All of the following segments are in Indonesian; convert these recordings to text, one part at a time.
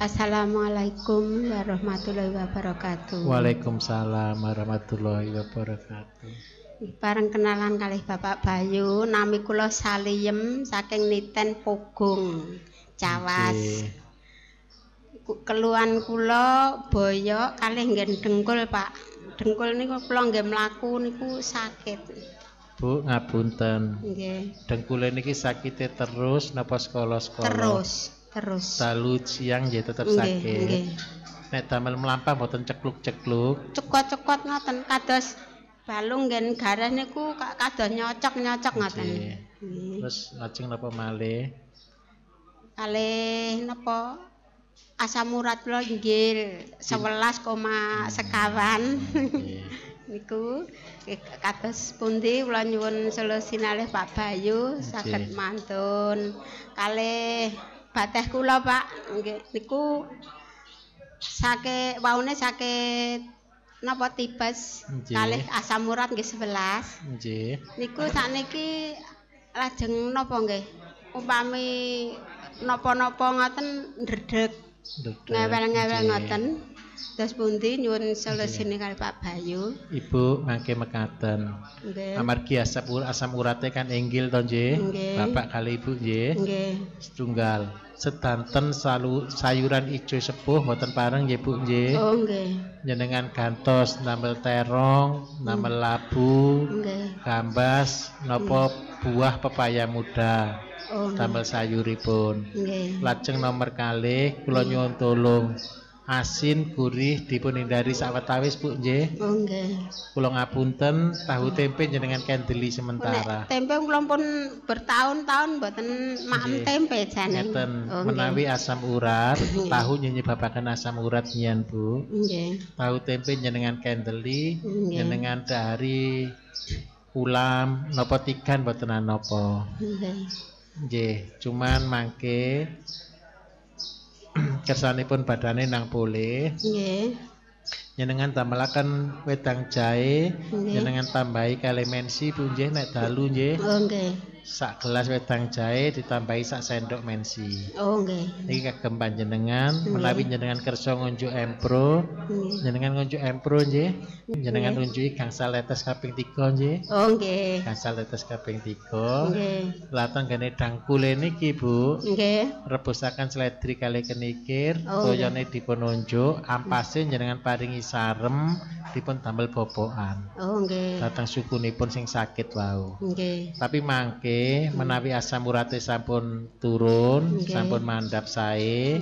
Assalamualaikum warahmatullahi wabarakatuh. Waalaikumsalam warahmatullahi wabarakatuh. Parang kenalan kali Bapak Bayu, nami kula Saliem saking Niten Pogong, Cawas. Okay. Keluhan kula Boyo kali nggen dengkul, Pak. Dengkul niku kula nggih mlaku niku sakit. Bu ngapunten. Nggih. Okay. Dengkule niki sakite terus napa sekolah-sekolah? Terus. terus dalu siang ya tetap okay, sakit okay. nek damel melampah mboten cekluk cekluk cekot cekot ngoten kados balung gen garah niku kados nyocok nyocok okay. ngoten terus lajeng napa male kali napa asam urat lo nggil sebelas koma sekawan niku kados pundi kula nyuwun solusi nalih Pak Bayu saged mantun kalih bateh kula pak nggih niku sake waune sake napa tibas kalih asam urat nggih 11 nggih niku sakniki lajeng napa nggih upami napa-napa ngoten ndredeg ngewel-ngewel ngoten nggih Das pundi nyuwun selesene kali Pak Bayu. Ibu mangke mekaten. Nggih. Amargi asap asam urate kan enggil to nggih. Bapak kali Ibu nggih. Nggih. Setunggal. Sedanten sayuran ijo sepuh mboten pareng nggih Bu nggih. Oh nggih. Jenengan gantos namel terong, namel hmm. labu. Gambas nopo hmm. buah pepaya muda. Oh, tambal sayuripun. Nggih. Lajeng nomor kalih kula nyuwun tolong. asin gurih dipun hindari tawis Bu J. Oh nggih. Kula tahu tempe jenengan kendeli sementara. tempe kula pun bertahun-tahun buatan maam tempe jane. Oh, menawi asam urat, tahu nyenyebabaken asam urat nyen Bu. Nggih. Tahu tempe jenengan kendeli, jenengan dari ulam nopo tikan mboten nopo. J, cuman mangke pun badane nang pulih. Nggih. Jenengan tambalaken wedang jahe, jenengan tambahi kalimensi punjih nek dalu nggih. Oh nggih sak gelas wedang jahe ditambahi sak sendok mensi. Oh nggih. Okay. Iki kagem panjenengan okay. menawi jenengan kerso ngunjuk empro, okay. jenengan ngunjuk empro nggih. Jenengan ngunjuki gangsal letes kaping 3 nggih. Oh nggih. Gangsal letes kaping 3. Nggih. Lah tanggane dangkule niki, Bu. Nggih. Rebusaken seledri kali kenikir, oh, toyone dipun unjuk, ampase jenengan paringi sarem, dipun tambal bobokan. Oh nggih. Datang sukunipun sing sakit wau. Nggih. Tapi mangke okay. menawi asam urate sampun turun sampun mandap sae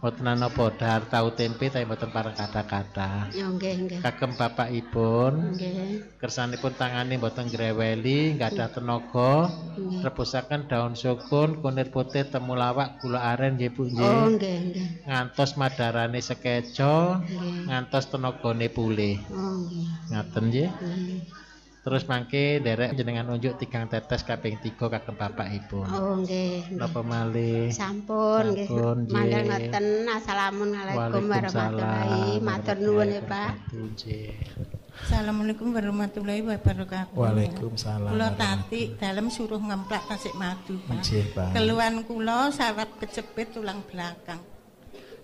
mboten okay. ana bodar tempe tapi mboten parang kata-kata ya okay, okay. kagem bapak ibu okay. kersane pun tangane mboten greweli enggak ada tenaga okay. daun sukun kunir putih temulawak gula aren nggih Bu nggih oh, okay, okay. ngantos madarane sekeco ngantos tenagane pulih oh, okay. ngaten nggih Terus mangke derek jenengan unjuk tigang tetes kaping tiga kagem bapak ibu. Oh nggih. Bapak malih? Sampun nggih. Mangga ngeten Assalamualaikum warahmatullahi matur nuwun ya Pak. Assalamualaikum warahmatullahi wabarakatuh. Waalaikumsalam. Kulo tati dalam suruh ngemplak tasik madu, Pak. Nggih, Pak. Keluhan kulo sarap kecepit tulang belakang.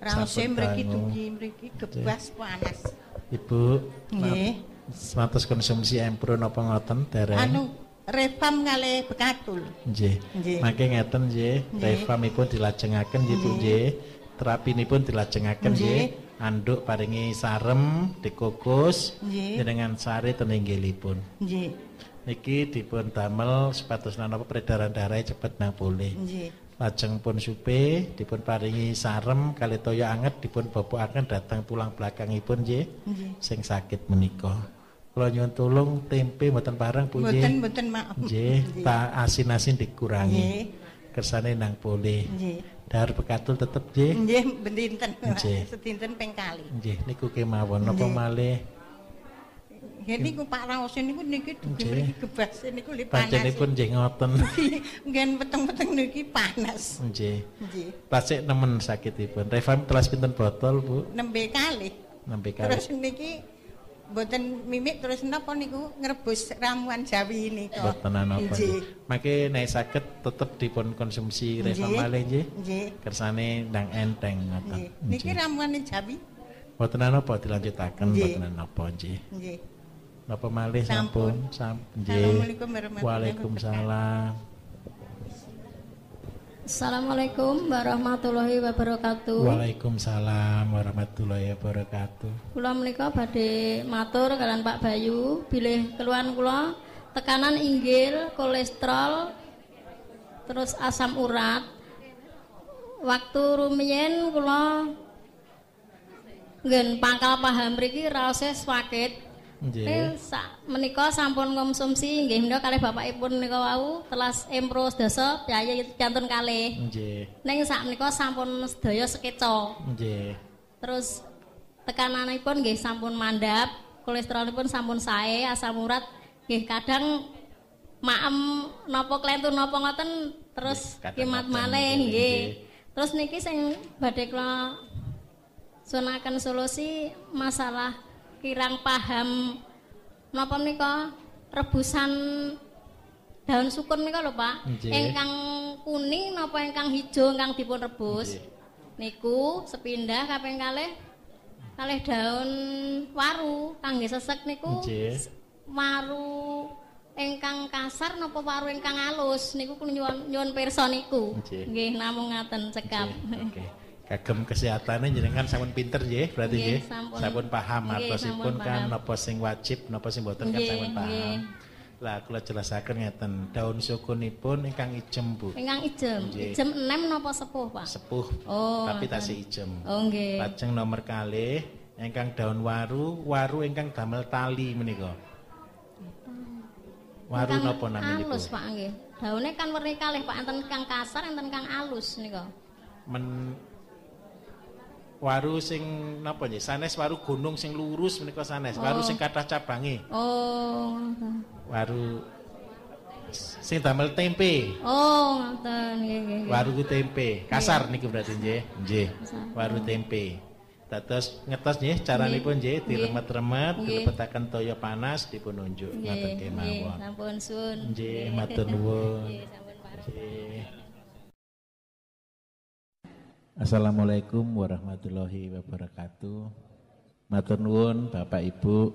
rasa mriki dugi, mriki gebas panas. Ibu, nggih. Status konsumsi empro napa ngoten dereng? Anu refam kali bekatul. Nggih. Nggih. ngeten nggih, refam ipun dilajengaken nggih Bu nggih. dilajengaken nggih. Anduk paringi sarem dikukus nggih dengan sare teninggilipun. Nggih. Niki dipun damel sepatus napa peredaran darah cepet nang boleh. Nggih. Lajeng pun supe dipun paringi sarem kali toya anget dipun bobokaken datang pulang belakangipun nggih. Sing sakit menika. kalau nyuwun tulung tempe mboten parang puji mboten mboten maaf nggih tak asin-asin dikurangi nggih kersane nang pole nggih dahar bekatul tetep nggih nggih bendinten Setinten ping kali nggih niku kemawon napa malih nggih niku Pak Raos niku niki dugi gebase niku li panas pancenipun nggih ngoten nggih peteng-peteng niki panas nggih nggih pasik nemen sakitipun Revam telas pinten botol Bu nembe kali nembe kali terus niki Mboten mimik terus napa niku ngrebus ramuan Jawi niku. Mboten napa. Mangke nek saged tetep dipun konsumsi Reva malih nggih. Nggih. Kersane ndang enteng ngoten. Niki ramuan Jawi. Mboten napa dilanjutaken mboten napa nggih. Nggih. Napa malih sampun sampun nggih. Assalamualaikum warahmatullahi wabarakatuh. Waalaikumsalam. Assalamualaikum warahmatullahi wabarakatuh. Waalaikumsalam warahmatullahi wabarakatuh. Kula menika badhe matur kalian Pak Bayu bilih keluhan kula tekanan inggil, kolesterol, terus asam urat. Waktu rumiyin kula nggen pangkal paham mriki raose sakit Nggih. Eh, menika sampun konsumsi nggih menika kalih bapakipun menika wau telas empro sedasa piyayi cantun kalih. Nggih. Ning sak menika sampun sedaya sekeca. Nggih. Terus tekananipun nggih sampun kolesterol kolesterolipun sampun sae, asam urat nggih kadang maem napa klentun napa ngoten terus kemat malih nggih. Terus niki sing badhe kula sunaken solusi masalah kirang paham napa menika rebusan daun sukun menika lho Pak ingkang kuning napa ingkang hijau ingkang dipun rebus niku sepindah kaping kalih kalih daun waru kangge sesek niku waru ingkang kasar napa waru ingkang alus niku kula nyuwun pirsa niku nggih namung ngaten cekap okay. kagem kesehatane jenengan sampun pinter ya berarti ya Sampun paham pun kan nopo sing wajib nopo sing boten kan sampun paham. Lah kula jelasaken ngeten, daun sukunipun ingkang ijem, Bu. Ingkang ijem. Ijem 6 napa sepuh Pak? Sepuh. Oh. Tapi tasih ijem. Oh nggih. Lajeng nomor kalih ingkang daun waru, waru ingkang damel tali menika. Waru nopo namanya Alus, Pak nggih. Daune kan werni kalih, Pak, enten kang kasar, enten kang alus nika. Men waru sing napa nih? sanes waru gunung sing lurus menika sanes oh. waru sing oh. kathah cabange oh waru sing damel tempe oh ngoten ya ya. waru tempe kasar nih niku berarti nggih nggih waru tempe Dados ngetos nih caranipun nih diremet-remet, dilebetaken remat panas toyo panas di penunjuk Sampun suwun. Je matenwo. Assalamualaikum warahmatullahi wabarakatuh. Matur nuwun Bapak Ibu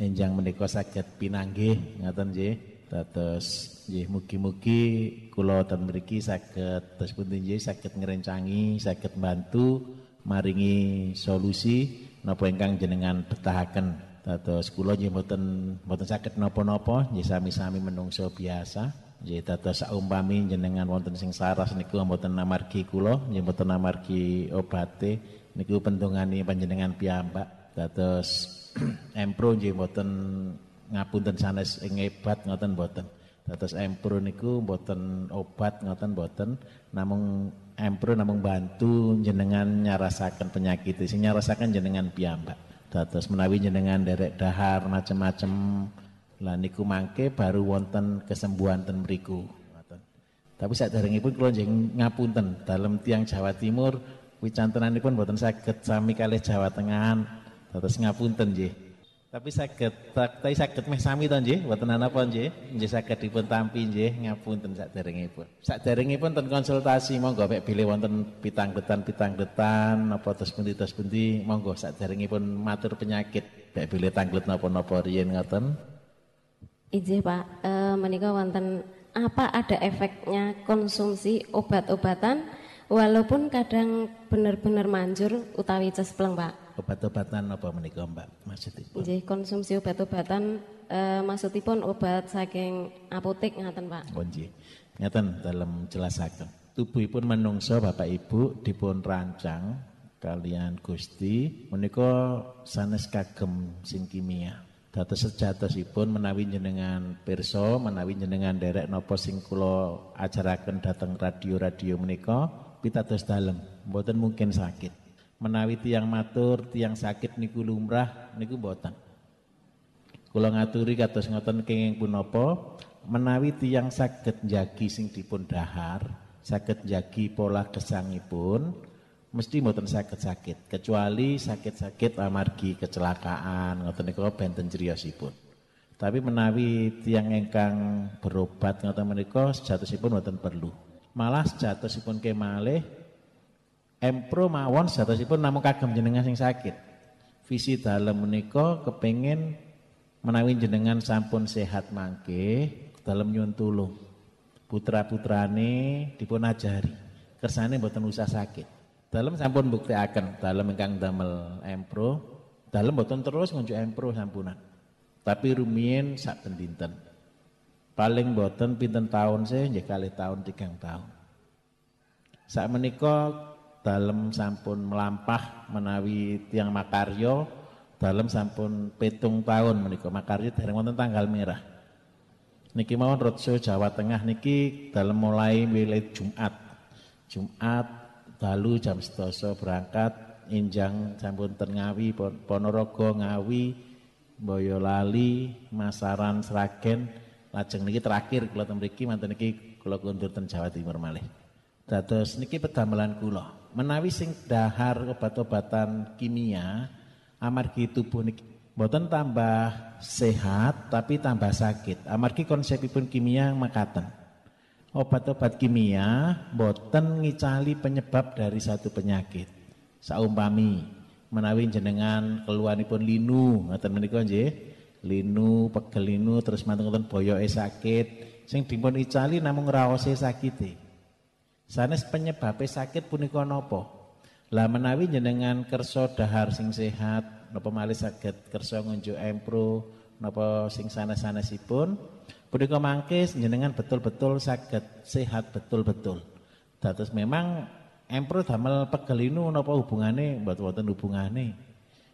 enjang menika saged pinanggih ngaten nggih. Dados nggih mugi-mugi kula ten mriki saged terus pundi nggih saged ngrencangi, saged bantu maringi solusi napa ingkang jenengan betahaken. Dados kula nggih mboten mboten saged napa-napa, nggih sami-sami menungso biasa. Jadi tata saumpami jenengan wonten sing saras niku mboten amargi kula, nggih mboten amargi obate niku pentungane panjenengan piyambak. Dados empro nggih mboten ngapunten sanes ing hebat ngoten mboten. Dados empro niku mboten obat ngoten mboten, namung empro namung bantu jenengan nyarasaken penyakit sing nyarasaken jenengan piyambak. Dados menawi jenengan derek dahar macem-macem lah niku mangke baru wonten kesembuhan ten mriku. Tapi saderengipun kula njeng ngapunten dalam tiang Jawa Timur wicantenanipun boten saged sami kalih Jawa Tengah dados ngapunten nggih. Tapi saged tapi sakit meh sami to nggih, boten napa nggih. Nggih di pun tampi nggih ngapunten saderengipun. pun ten konsultasi monggo mek pilih wonten pitang detan, napa terus pundi terus pundi monggo pun matur penyakit mek pilih tangglet nopo napa riyen ngoten. Ijih Pak, e, menikah wonten apa ada efeknya konsumsi obat-obatan walaupun kadang benar-benar manjur utawi cespleng Pak? Obat-obatan apa menikah Mbak maksudnya? Izin konsumsi obat-obatan e, pun obat saking apotek ngaten Pak? Kunci, oh, ngaten dalam tubuh pun menungso Bapak Ibu dipun rancang kalian Gusti menikah sanes kagem sing kimia Dados sejatosipun menawi jenengan perso, menawi jenengan derek nopo singkulo kula ajaraken radio-radio menika pitados dalem, mboten mungkin sakit. Menawi tiang matur, tiang sakit niku lumrah niku mboten. Kula ngaturi kados ngoten kenging punopo, menawi tiang sakit jagi sing dipun dahar, sakit jagi pola pun mesti mboten sakit-sakit kecuali sakit-sakit amargi kecelakaan ngoten niku benten criyosipun tapi menawi tiang engkang berobat ngoten menika sejatosipun mboten perlu malah sejatosipun kemalih empro mawon sejatosipun namung kagem jenengan sing sakit visi dalam menika kepengin menawi jenengan sampun sehat mangke dalem nyuwun tulung putra-putrane dipun ajari kersane mboten usah sakit dalam sampun akan dalam engkang damel empro, dalam boten terus ngunjuk empro sampunan. Tapi rumien saat pendinten Paling boten pinten tahun saya nggih kali tahun tiga tahun. saat menikah dalam sampun melampah menawi tiang makaryo dalam sampun petung tahun menikah makaryo dereng wonten tanggal merah. Niki mawon rotso Jawa Tengah niki dalam mulai milih Jumat. Jumat dalu jam setoso berangkat injang sampunten Ngawi Ponorogo Ngawi Boyolali Masaran seragen lajeng niki terakhir kula ten mriki manten niki kula kundur ten Jawa Timur malih dados niki pedamelan kula menawi sing dahar obat-obatan kimia amargi tubuh niki boten tambah sehat tapi tambah sakit amargi konsepipun kimia makaten obat-obat kimia boten ngicali penyebab dari satu penyakit. Saumpami menawi jenengan keluaripun linu, ngoten menika nggih. Linu, pegel linu terus mantun boyo boyoke sakit, sing dipun icali namung raose sakite. Sanes penyebabe sakit punika nopo. Lah menawi jenengan kersa dahar sing sehat, nopo malih saged kersa ngunjuk empro napa sing sanes-sanesipun punika mangke jenengan betul-betul sakit sehat betul-betul. Dados memang Empro damel pegelinu napa hubungane buat wonten hubungane.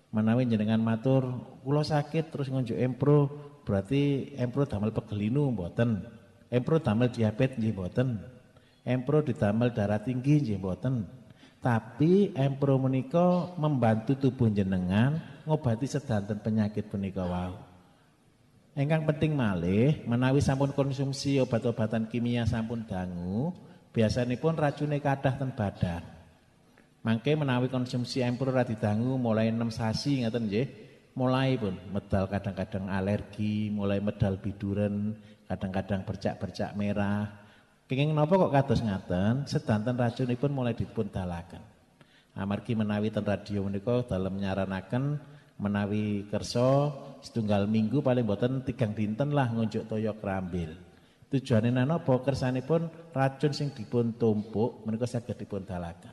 Menawi jenengan matur kula sakit terus ngunjuk Empro berarti Empro damel pegelinu mboten. Empro damel diabetes nggih mboten. Empro didamel darah tinggi nggih mboten. Tapi Empro menika membantu tubuh jenengan ngobati sedanten penyakit punika wau. Wow. Engkang penting malih menawi sampun konsumsi obat-obatan kimia sampun dangu, pun racunnya kadah ten badan. Mangke menawi konsumsi empur radi dangu mulai 6 sasi ngaten nggih. Mulai pun medal kadang-kadang alergi, mulai medal biduren, kadang-kadang bercak-bercak merah. Kenging nopo kok kados ngaten, sedanten racunipun mulai dipun dalaken. Amargi menawi ten radio menika dalam nyaranaken menawi kerso setunggal minggu paling boten tigang dinten lah ngunjuk toyo kerambil tujuannya sani pun racun sing dipun tumpuk saya sakit dipun dalakan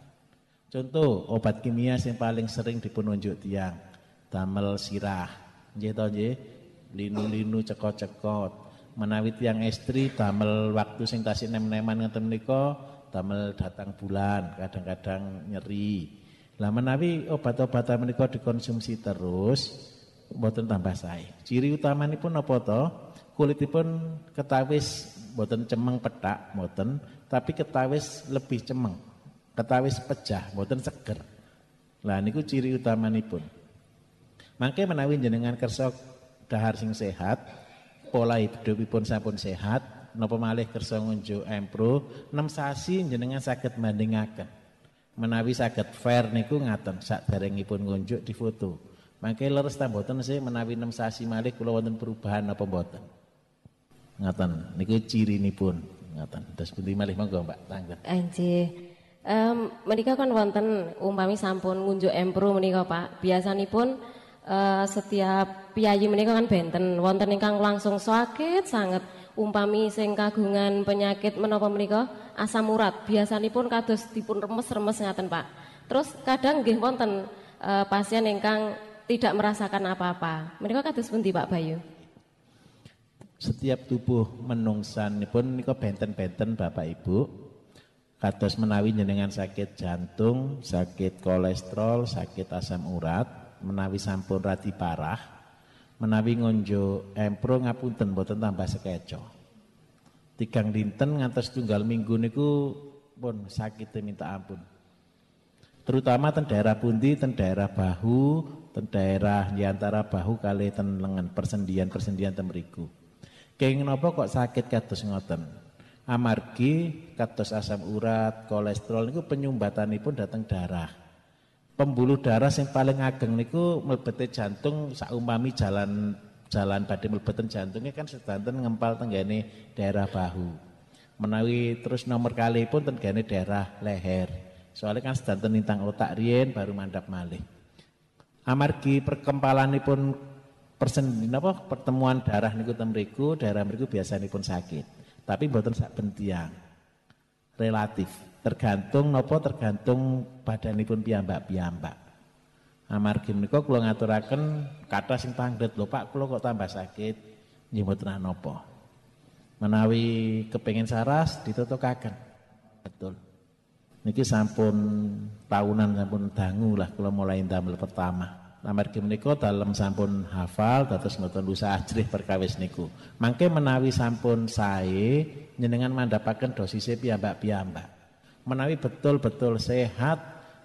contoh obat kimia sing paling sering dipun unjuk tiang tamel sirah nggih to nggih linu-linu cekot-cekot menawi tiang istri tamel waktu sing kasih nem-neman ngeten menika tamel datang bulan kadang-kadang nyeri lah menawi obat-obatan menika dikonsumsi terus boten tambah sae. Ciri utamanipun apa to? Kulitipun ketawis boten cemeng petak, boten, tapi ketawis lebih cemeng. Ketawis pecah, boten seger. Lah niku ciri utamanipun. Mangke menawi jenengan kersa dahar sing sehat, pola hidupipun sampun sehat, napa malih kersa ngunjo empro 6 sasi jenengan saged bandingaken menawi sakit fair niku ngaten sak darengipun ngunjuk difoto Mangke leres ta mboten sih menawi enam sasi malih kula wonten perubahan apa mboten? Ngaten niku pun ngaten. Terus pundi malih monggo Mbak Tangga. Anjir. Um, mereka kan wonten umpami sampun ngunjuk empro menika Pak. Biasa Biasanipun uh, setiap piyayi menika kan benten wonten ingkang langsung sakit sangat umpami sing kagungan penyakit menapa menika asam urat. biasa Biasanipun kados dipun remes-remes ngaten Pak. Terus kadang nggih wonten uh, pasien kang tidak merasakan apa-apa. Mereka kados pundi Pak Bayu? Setiap tubuh pun niku benten-benten Bapak Ibu. Kados menawi dengan sakit jantung, sakit kolesterol, sakit asam urat, menawi sampun rati parah, menawi ngonjo empro ngapunten boten tambah sekeco. Tigang dinten ngantos tunggal minggu niku pun sakit minta ampun. Terutama ten daerah pundi, ten daerah bahu, daerah di antara bahu kali ten lengan persendian-persendian temeriku. Kenging nopo kok sakit katus ngoten? Amargi katus asam urat, kolesterol niku pun datang darah. Pembuluh darah yang paling ageng niku mlebete jantung saumami jalan jalan badi mlebeten jantungnya kan sedanten ngempal tenggane daerah bahu. Menawi terus nomor kali pun tenggane daerah leher. Soalnya kan sedanten nintang otak rien baru mandap malih. Amargi perkempalanipun persen napa pertemuan darah niku ten mriku, darah mriku pun sakit. Tapi mboten sak bentiang. Relatif, tergantung nopo tergantung badanipun piyambak-piyambak. Amargi menika kula ngaturaken kata sing pangdet lho Pak, kula kok tambah sakit nggih mboten napa. Menawi kepengen saras ditutukaken. Betul niki sampun tahunan sampun dangu lah kalau mulai damel pertama amargi menika dalam sampun hafal dados mboten usah ajrih perkawis niku mangke menawi sampun sae njenengan mandhapaken dosis piyambak-piyambak menawi betul-betul sehat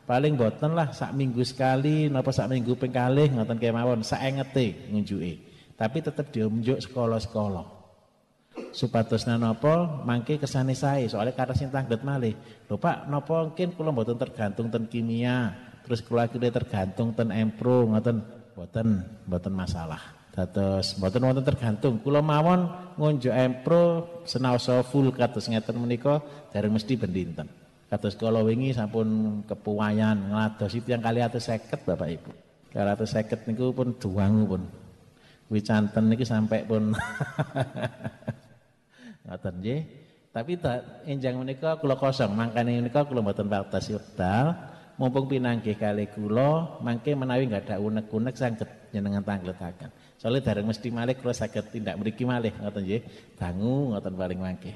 paling boten lah sak minggu sekali napa sak minggu ping kalih ngoten kemawon saengete ngunjuke tapi tetap diunjuk sekolah-sekolah supadosna napa mangke kesane sae soalnya karasin tangget malih lho Pak nopo mungkin kula mboten tergantung ten kimia terus kula dia tergantung ten empro ngoten mboten mboten masalah dados mboten wonten tergantung Kulo mawon ngunjuk empro senaosa full katus ngeten meniko dari mesti bendinten katus kalau wingi sampun kepuwayan ngladosi yang kali atus seket Bapak Ibu kali atus seket niku pun duwangu pun wicanten niku sampai pun Ngoten nggih. Tapi tak enjang menika kula kosong, mangkane menika kula mboten patos wekdal. Mumpung pinanggih kali kula, mangke menawi nggak ada unek-unek sanget jenengan tangletaken. Soalnya dareng mesti malih kula saged tindak mriki malih ngoten nggih. Dangu ngoten paling mangke.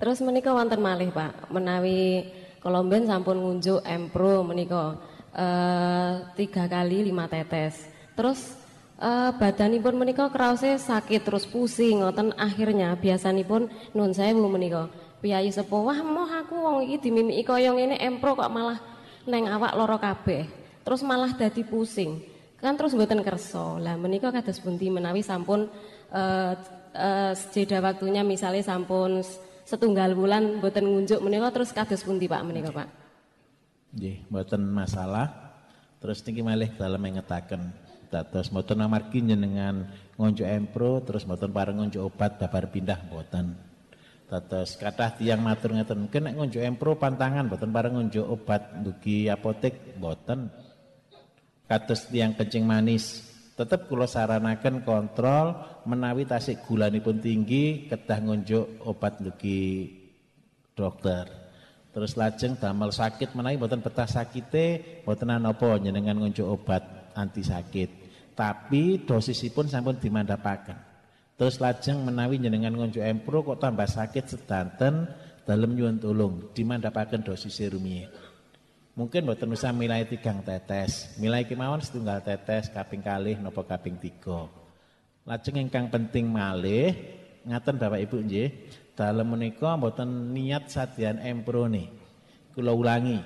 Terus menika wonten malih, Pak. Menawi Kolomben sampun ngunjuk Empro menika eh tiga kali lima tetes. Terus Uh, badanipun menika krause sakit terus pusing ngoten akhirnya biasanipun nun sewu menika piyayi sepuh wah moh aku wong iki dimimiki kaya ngene empro kok malah neng awak loro kabeh terus malah dadi pusing kan terus mboten kersa lah menika kados pundi menawi sampun uh, uh, jeda waktunya misalnya sampun setunggal bulan mboten ngunjuk menika terus kados pundi Pak menika Pak nggih mboten masalah terus niki malih dalam ngetaken Dados mboten amargi dengan ngonjo empro terus mboten bareng ngonjo obat babar pindah boten, Dados kathah tiang matur ngeten, kena ngonjo empro pantangan mboten bareng ngonjo obat duki apotek boten, Kados tiang kencing manis tetap kalau saranakan kontrol menawi tasik gula pun tinggi ketah ngunjuk obat duki dokter terus lajeng damel sakit menaik boten petah sakite boten napa nyenengan ngunjuk obat anti sakit tapi dosisipun sampun dimandapaken terus lajeng menawi jenengan ngunjuk empro kok tambah sakit sedanten dalam nyuwun tulung dimandapaken dosis rumiyin mungkin buat usah milai tigang tetes milai kemauan setunggal tetes kaping kali nopo kaping tiga lajeng ingkang penting malih ngaten bapak ibu nje dalam menikah mboten niat sadian empro nih kula ulangi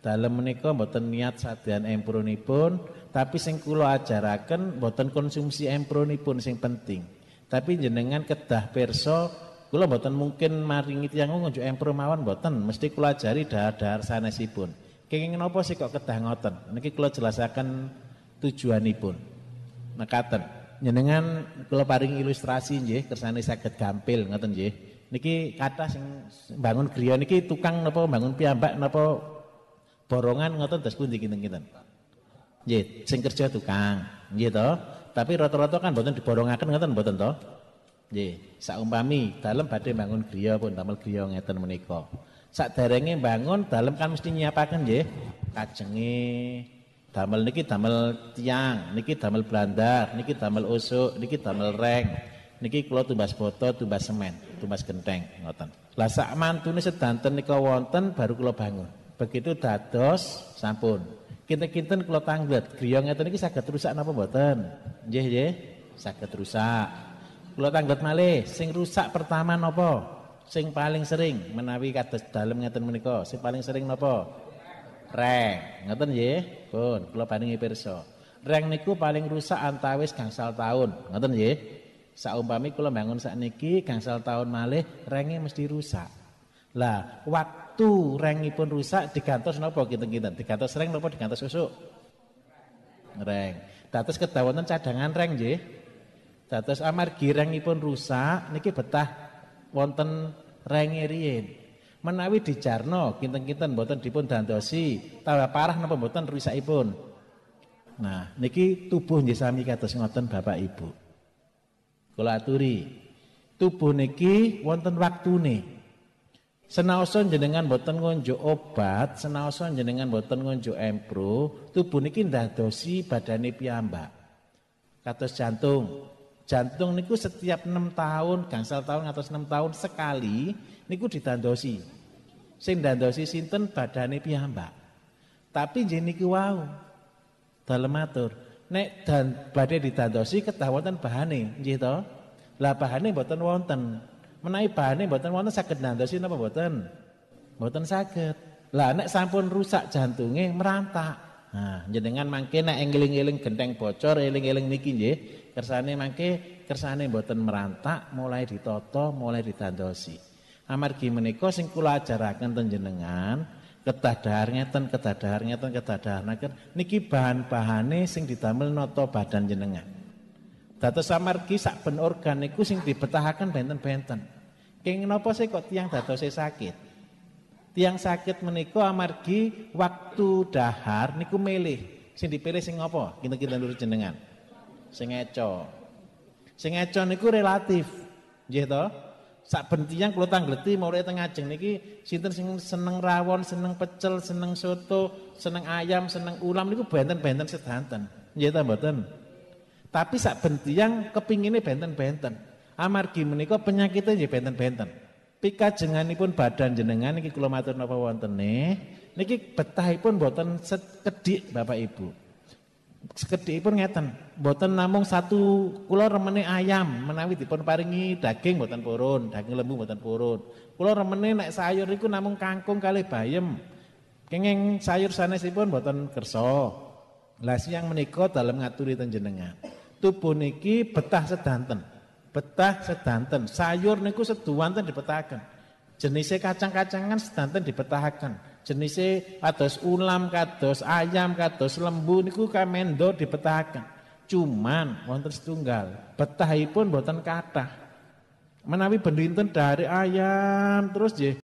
dalam menikah, mboten niat sadean empronipun, tapi sing kulo ajaraken mboten konsumsi empronipun sing penting. Tapi jenengan kedah perso kulo mboten mungkin maringi tiyang ngunjuk empro mawon mboten, mesti kulo ajari dahar-dahar sanesipun. Kenging napa sih kok kedah ngoten? Niki kula jelasaken tujuanipun. Mekaten. Jenengan kulo paring ilustrasi nggih kersane saged gampil ngoten nggih. Niki kata sing bangun griya niki tukang napa bangun piyambak napa borongan ngoten tes pundi kinten-kinten nggih sing kerja tukang nggih to tapi rata-rata kan mboten diborongaken ngoten mboten to nggih saumpami dalem badhe bangun griya pun damel griya ngeten menika saderenge bangun dalam kan mesti nyiapaken nggih kajenge tamal niki tamal tiang niki tamal blandar niki tamal usuk niki tamal reng niki kula tumbas boto tumbas semen tumbas genteng ngoten lah sak mantune sedanten nika wonten baru kula bangun Begitu dados sampun. Kinten-kinten kalau tanggut, griya ngeten ini sakit rusak napa buatan? jeje, jeh sakit rusak. kalau tanggut malih, sing rusak pertama napa? Sing paling sering menawi kados dalam ngeten menika, sing paling sering napa? Reng. Ngeten jeh Pun kalau paling pirsa. Reng niku paling rusak antawis gangsal tahun Ngeten jeh Saumpami kalau bangun sakniki gangsal tahun malih, rengnya mesti rusak. Lah, waktu rengi rengipun rusak digantos napa kinten-kinten digantos reng napa digantos usuk reng dados kedawonten cadangan reng nggih dados amargi rengipun rusak niki betah wonten renge riyin menawi dijarno kinten-kinten boten dipun dandosi tawa parah napa boten rusakipun nah niki tubuh nggih sami kados ngoten Bapak Ibu kula aturi tubuh niki wonten waktune Senaoson jenengan boten ngonjo obat, senaoson jenengan boten ngonjo empro, tubuh niki ndadosi badani piyambak. katus jantung. Jantung niku setiap 6 tahun, gangsal tahun atau 6 tahun sekali niku ditandosi. Sing dandosi sinten badani piyambak. Tapi jeniki wau. Dalem atur. Nek dan badai ditandosi ketahuan bahane, nggih to? Lah bahane boten wonten menaik bahane mboten wonten sakit nandosi napa buatan buatan sakit, Lah nek sampun rusak jantungnya merantak. Nah, jenengan mangke nek eling-eling genteng bocor, eling-eling niki je, kersane mangke kersane buatan merantak, mulai ditoto, mulai ditandosi. Amargi menika sing kula ajaraken tenjenengan ketah dahar ngeten ketadar ngeten ketadar dahar niki bahan-bahane sing ditamel noto badan jenengan. Dados samargi sak ben organ niku sing dibetahaken benten-benten. Kenging napa sih kok tiang saya e sakit? Tiang sakit meniku amargi waktu dahar niku milih sing dipilih sing apa? Kita-kita lurus jenengan. Sing eco. Sing eco niku relatif. Nggih to? Sak ben tiyang kula mau dia teng ajeng niki sinten sing seneng rawon, seneng pecel, seneng soto, seneng ayam, seneng ulam niku benten-benten sedanten. Nggih ta mboten? Tapi sak bentiang kepinginnya benten-benten. Amargi meniko penyakitnya jadi benten-benten. jengani pun badan jenengan niki kula matur napa wonten niki betah pun boten sekedik Bapak Ibu. pun ngeten, boten namung satu kula remene ayam menawi di pon paringi daging boten purun, daging lembu boten purun. Kula remene naik sayur iku namung kangkung kali bayem. kengeng sayur sana pun boten kerso. Lah yang meniko dalam ngaturi tenjenengan. jenengan tubuh niki betah sedanten. Betah sedanten. Sayur niku sedanten dibetahaken. Jenise kacang-kacangan sedanten dibetahaken. Jenise kados ulam, kados ayam, kados lembu niku kamendo dipetakan Cuman wonten setunggal, betahipun boten kathah. Menawi bendinten dari ayam terus je